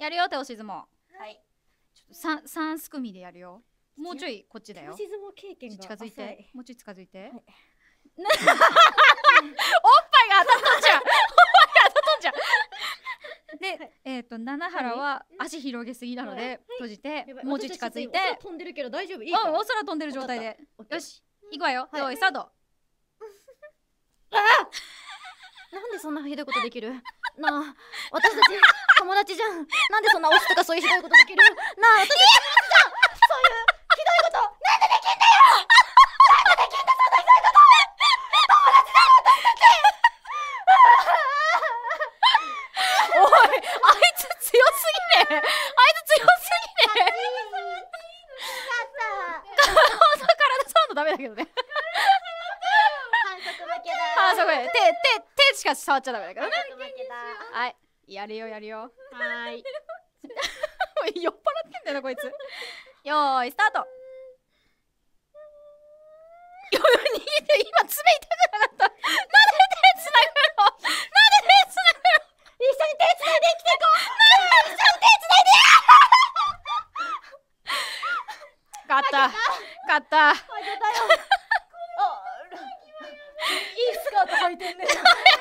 やるよ手押し相撲はいちょっと三三すくみでやるよもうちょいこっちだよ手押し相撲経験近づいてもうちょい近づいて、はい、おっぱいが当たったんじゃん おっぱいが当たったんじゃんで、えっ、と七原は足広げすぎなので、閉じて、もうちょい近づいて飛んでるけど大丈夫いいうんお空飛んでる状態でよし行くわよ、はい、用意スタートあ なんでそんなひどいことできるなあ私たち友達じゃんなんでそんなオチとかそういうひどいことできるなあ私たちそういうひどいことなんでできんだよなんでできんだそんなひどいこと友達だよ私たちおいあいつ強すぎねあいつ強すぎね体あ、ウンドダメだけどね反則負けだ反則手手でしか触っちゃダメだからはいやるよやるよはい酔っ払ってんだよこいつよーいスタート逃げて今爪痛くなかったなんで手つなぐのなんで手つなぐの一緒に手ついで生きていこうなんで一緒に手つないで勝った勝った負けたよいいスカート履いてんね